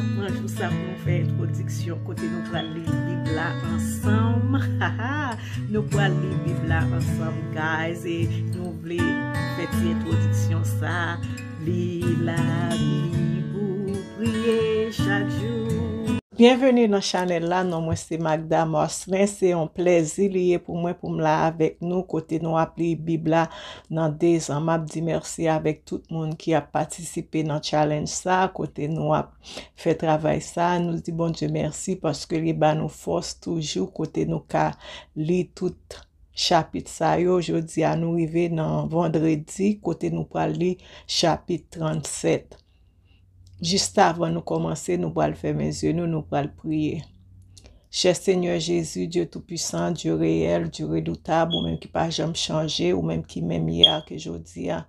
Bonjour, ça m'on fè introduction Kote nou kwa li li bla ansom Haha Nou kwa li li bla ansom guys Et nou vle fè introduction Ça li la mi Bienveni nan chanel la nan mwen se Magda Morsnen. Se yon plezi liye pou mwen pou mla avek nou kote nou ap li bibla nan dezan. Mwen ap di mersi avek tout moun ki ap patisipe nan challenge sa kote nou ap fe travay sa. Nou di bon di mersi paske li ba nou fos toujou kote nou ka li tout chapit sa yo. Jodi an nou i ve nan vendredi kote nou pa li chapit 37. Jist avan nou komanse, nou pral fèmèn zyon nou, nou pral priye. Che Seigneur Jezu, Diyo tout pisan, Diyo reyel, Diyo redoutab, ou mèm ki pa jom chanje, ou mèm ki mèm ya ke jodi ya.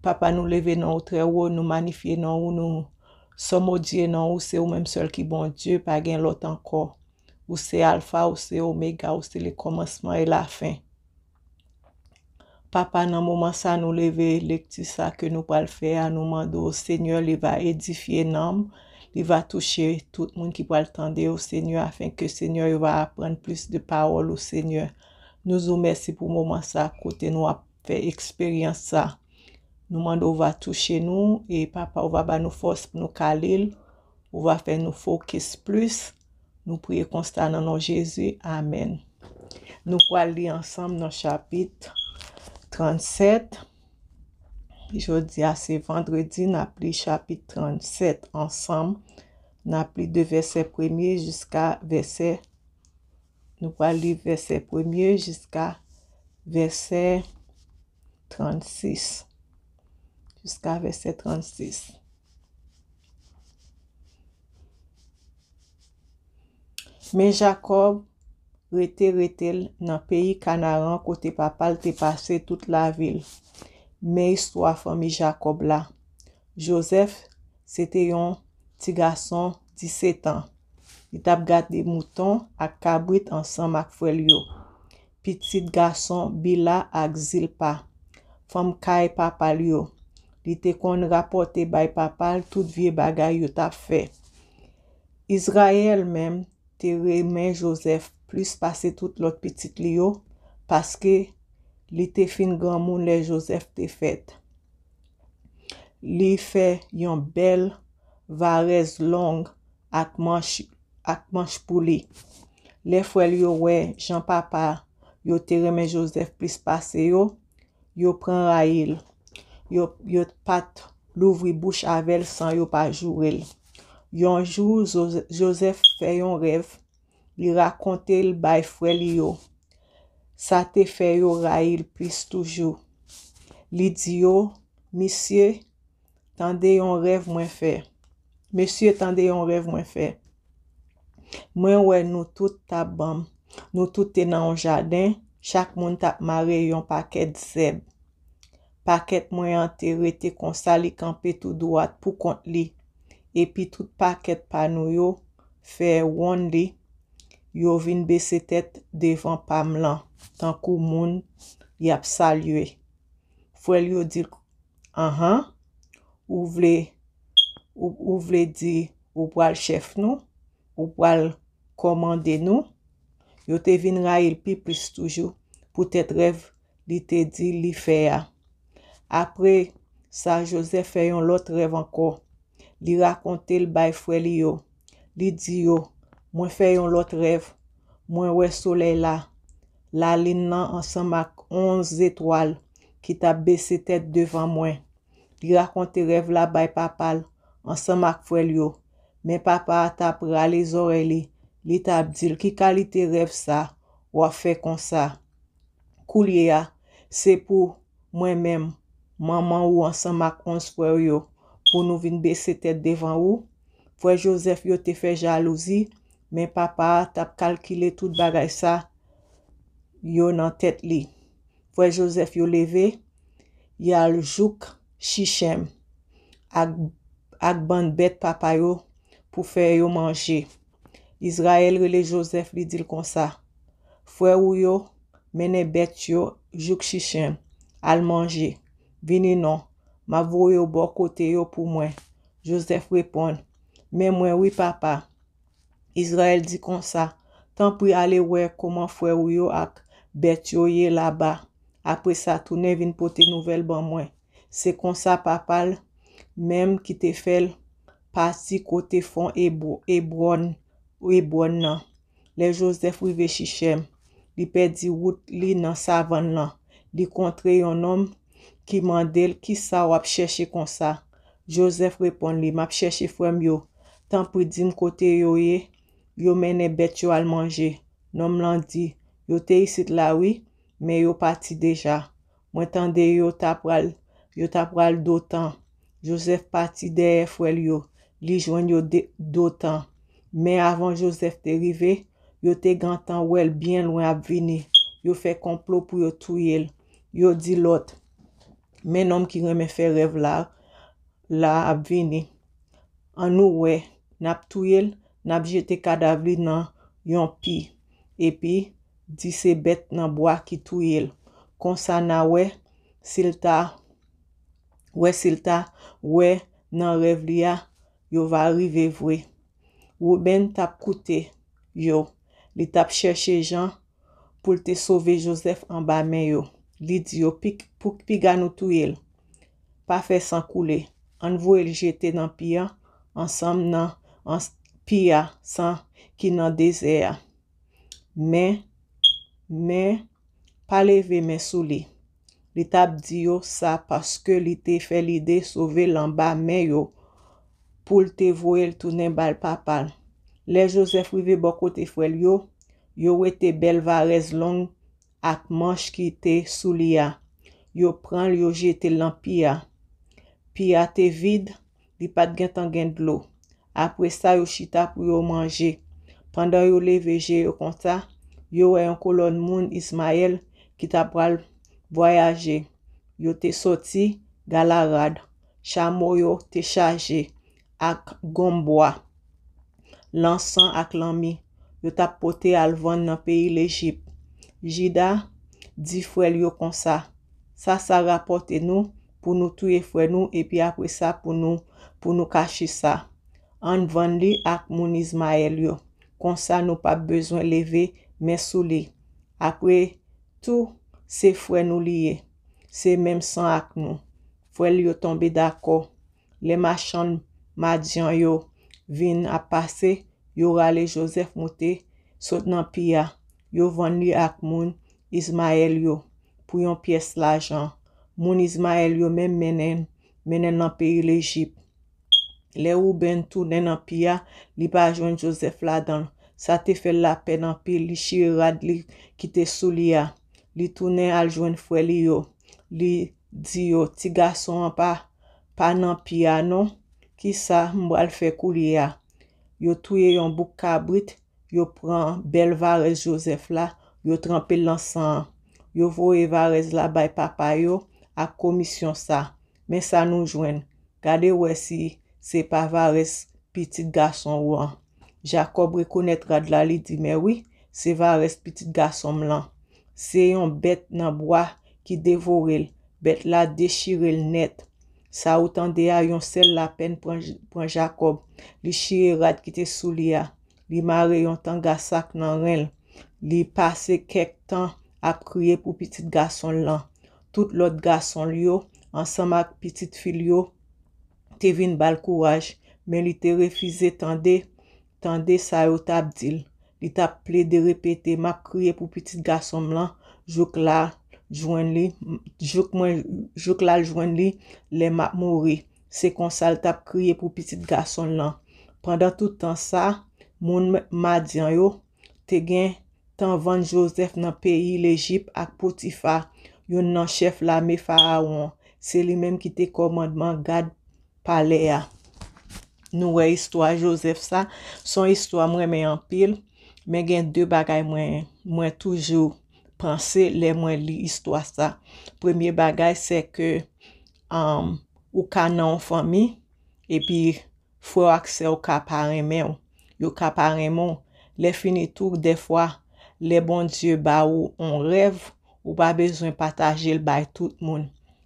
Papa nou leve nan ou tre ou, nou manifiye nan ou, nou somo diye nan ou, se ou mèm sol ki bon Diyo, pa gen lot anko. Ou se alfa, ou se omega, ou se le komanseman e la fin. papa nan mouman sa nou leve lektisa ke nou pal fe a nou mandou seigneur li va edifiye nam li va touche tout moun ki pal tende ou seigneur afen ke seigneur yo va apren plus de paol ou seigneur nou zo mersi pou mouman sa kote nou ap fe eksperyans sa nou mandou va touche nou e papa ou va ba nou fos pou nou kalil ou va fe nou fokus plus nou priye konsta nan nou jesu amen nou pal li ansam nan chapit 37 Jodi a se vendredi na pli chapit 37 ansam na pli de verset premye jiska verset nou pali verset premye jiska verset 36 jiska verset 36 Me Jakob rete rete nan peyi kanaran kote papal te pase tout la vil. Mey sto a fomi Jakob la. Josef, sete yon ti gason 17 an. Li tap gade de mouton ak kabrit ansan mak fwe li yo. Pitit gason bila ak zil pa. Fom ka e papal yo. Li te kon rapote bay papal tout vie bagay yo tap fe. Izrael menm te remen Josef. li spase tout lot pitit li yo, paske li te fin gran moun le Josef te fet. Li fe yon bel varez long ak manj pou li. Le fwel yo we, jen papa, yo te remen Josef plis pase yo, yo pren ra il, yo pat louvri bouch avel san yo pa jurel. Yon jou Josef fe yon rev, Li rakonte li bay fwe li yo. Sa te fe yo rayi li pris toujou. Li di yo, Misyè, Tande yon rev mwen fe. Misyè, tande yon rev mwen fe. Mwen wè nou tout tabam. Nou tout te nan yon jaden. Chak moun tap mare yon paket zeb. Paket mwen yon te rete konsa li kampe tou doat pou kont li. Epi tout paket panou yo, Fe won li, yo vin besetet devan pam lan, tankou moun yapsa lye. Fwel yo di, anhan, ou vle di, ou pwal chef nou, ou pwal komande nou, yo te vin rayil pi plis toujou, pou tet rev li te di li feya. Apre, sa Josef feyon lot rev anko, li rakonte l bay fwel yo, li di yo, Mwen fè yon lot rev, mwen wè sole la, la lin nan an sanmak 11 etwal ki ta bè se tèt devan mwen. Li rakon te rev la bay papal, an sanmak fwe li yo. Men papa a tap rale zore li, li ta ap dil ki kalite rev sa ou a fè kon sa. Kou li ya, se pou mwen menm, mwen man ou an sanmak 11 fwe yo, pou nou vin bè se tèt devan ou, fwe Josef yo te fè jalouzi, Men papa tap kalkile tout bagay sa yo nan tet li. Fwe Josef yo leve, yal jouk chichem, ak ban bet papa yo pou fe yo manje. Izrael rele Josef li dil kon sa, fwe ou yo menen bet yo jouk chichem al manje. Vini non, ma vou yo bo kote yo pou mwen. Josef repon, men mwen wipapa, Izrael di konsa, tan pri ale wek koman fwe ou yo ak bet yoye la ba. Apre sa tou ne vin pote nouvel ban mwen. Se konsa papal, mem ki te fel pasi kote fon ebron nan. Le Josef wive chichem, li pedi wout li nan savan nan. Li kontre yon om ki mandel ki sa wap cheshe konsa. Josef repon li, map cheshe fwenm yo. Tan pri din kote yo ye, Yo mene bet yo al manje. Nom lan di, yo te isit lawi, me yo pati deja. Mwen tande yo tapral, yo tapral do tan. Josef pati deye fwel yo, li jwen yo do tan. Me avon Josef de rive, yo te gantan wèl bien lwen ap vini. Yo fe komplo pou yo tuyel. Yo di lot. Men nom ki reme fe revlar, la ap vini. An nou wè, nap tuyel, Nap jete kada vli nan yon pi. Epi, di se bet nan bo akitou yel. Konsa na we, silta, we silta, we nan revli ya, yo va rive vwe. Wou ben tap koute yo. Li tap cheshe jan pou te sove Josef an ba men yo. Li di yo, pouk piga nou tou yel. Pa fe sankou le. An vwe jete nan pi ya, ansam nan, ans... Pi a san ki nan deze a. Men, men, pale ve men sou li. Li tab di yo sa paske li te fe lide sove lan ba men yo. Poul te voel tou nen bal papal. Le Josef vive boko te fwel yo. Yo we te bel varez long ak manj ki te sou li a. Yo pran yo je te lan pi a. Pi a te vid, li pat gen tan gen dlo. Apre sa yon chita pou yon manje. Pandan yon leveje yon konta, yon wè yon kolon moun Ismael ki tap pral voyaje. Yon te soti galarad. Chamo yon te chaje ak gomboa. Lansan ak lami, yon tap pote alvan nan peyi lejip. Jida, di fwel yon konsa. Sa sa rapote nou pou nou touye fwel nou epi apre sa pou nou kashi sa. An van li ak moun Ismael yo. Kon sa nou pa bezwen leve men sou li. Akwe, tou se fwe nou liye. Se menm san ak nou. Fwe li yo tombe dako. Le machan madjan yo vin apase. Yo rale Josef moute. Sot nan piya. Yo van li ak moun Ismael yo. Pou yon piyes la jan. Moun Ismael yo men menen. Menen nan peyi lejip. Le ou ben tounen an pi ya, li ba jwen Josef la dan. Sa te fel la pen an pi, li shirad li kite sou li ya. Li tounen al jwen fwe li yo. Li di yo, ti gason an pa, pa nan pi ya nou, ki sa mwal fe kou li ya. Yo touye yon bouk kabrit, yo pran bel varez Josef la, yo trampel lansan. Yo vowe varez la bay papa yo, ak komisyon sa. Men sa nou jwen, gade wesi yi. Se pa va res piti gason wan. Jakob rekonet rad la li di mewi, Se va res piti gason mlan. Se yon bet nan boya ki devorel, Bet la dechirel net. Sa wotan deya yon sel la pen pran Jakob, Li chire rad ki te sou liya. Li mare yon tan gasak nan renl, Li pase kek tan a kriye pou piti gason lan. Tout lot gason liyo, Ansama k piti fil yo, Kevin bal kouwaj, men li te refize tande sa yo tap dil. Li tap ple de repete, map kriye pou piti gason lan, jok la jwen li, jok la jwen li, le map mori. Se konsal tap kriye pou piti gason lan. Pendan toutan sa, moun ma dyan yo, te gen tan van Josef nan peyi lejip ak potifa, yon nan chef la me fara wan. Se li menm ki te komandman gad, pale a nouwe istwa Josef sa. Son istwa mwen men yon pil, men gen de bagay mwen toujou panse le mwen li istwa sa. Premier bagay se ke ou ka nan ou fami, epi fwe akse ou ka paremen. Yo ka paremen, le fini tou de fwa le bon die ba ou on rev, ou ba bezwen pataje l bay tout moun.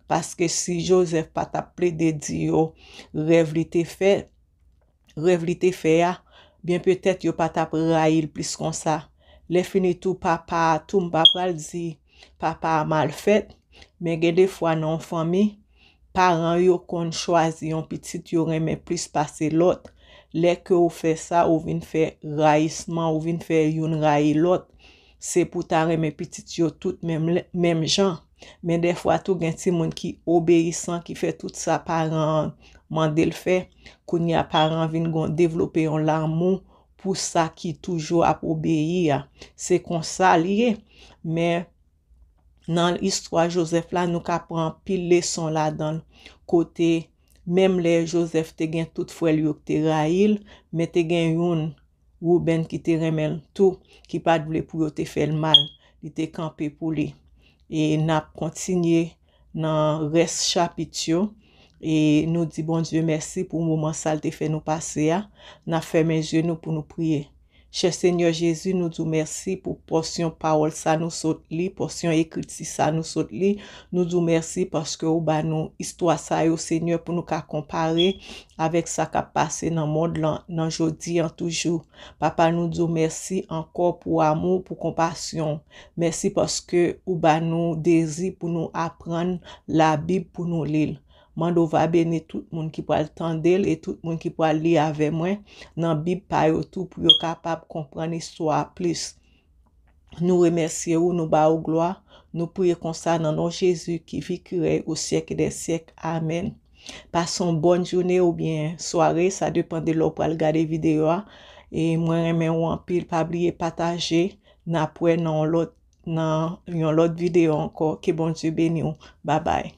Paske si Joseph pat ap ple de di yo rev li te fe, rev li te fe ya, bien petet yo pat ap rayil plis kon sa. Le fini tou papa, tou mbapal di papa mal fet, men gen defwa nan fami, paran yo kon chwazi yon pitit yo reme plis pase lot, le ke ou fe sa ou vin fe rayisman ou vin fe yon rayil lot, se pou ta reme pitit yo tout mem jan. Men defwa tou gen ti moun ki obeysan ki fe tout sa paran mandel fe, kou ni a paran vin gen devlope yon lan moun pou sa ki toujou ap obeyi ya. Se konsal ye, men nan l'histoire Joseph la nou ka pran pil leson la dan kote, menm le Joseph te gen tout fwel yon te rayil, men te gen yon wou ben ki te remen tou ki pad wle pou yo te fel man, yon te kampe pou li. E na kontinye nan res chapit yo. E nou di bon Diyo mersi pou mouman salte fe nou pase ya. Na fe menje nou pou nou priye. Che Seigneur Jezu nou dou mersi pou porsyon paol sa nou sot li, porsyon ekriti sa nou sot li. Nou dou mersi porske ou oh, ba nou istwa sa oh, yo Seigneur pou nou ka kompare avèk sa ka pase nan mod lan nan jodi an toujou. Papa nou dou mersi ankor pou amou, pou kompasyon. Mersi porske ou oh, ba nou dezi pou nou apren la bib pou nou lil. Man do va bene tout moun ki po al tendel e tout moun ki po al li ave mwen nan bib payo tou pou yo kapap kompreni so a plis. Nou remersye ou nou ba ou gloa. Nou pou ye konsa nan nou Jezu ki vikure ou siyek de siyek. Amen. Pason bon jouni ou bien soare. Sa depande lò pou al gade videyo a. E mwen remen wampil pabliye pataje nan pouye nan yon lot videyo anko ki bon joun benni ou. Babay.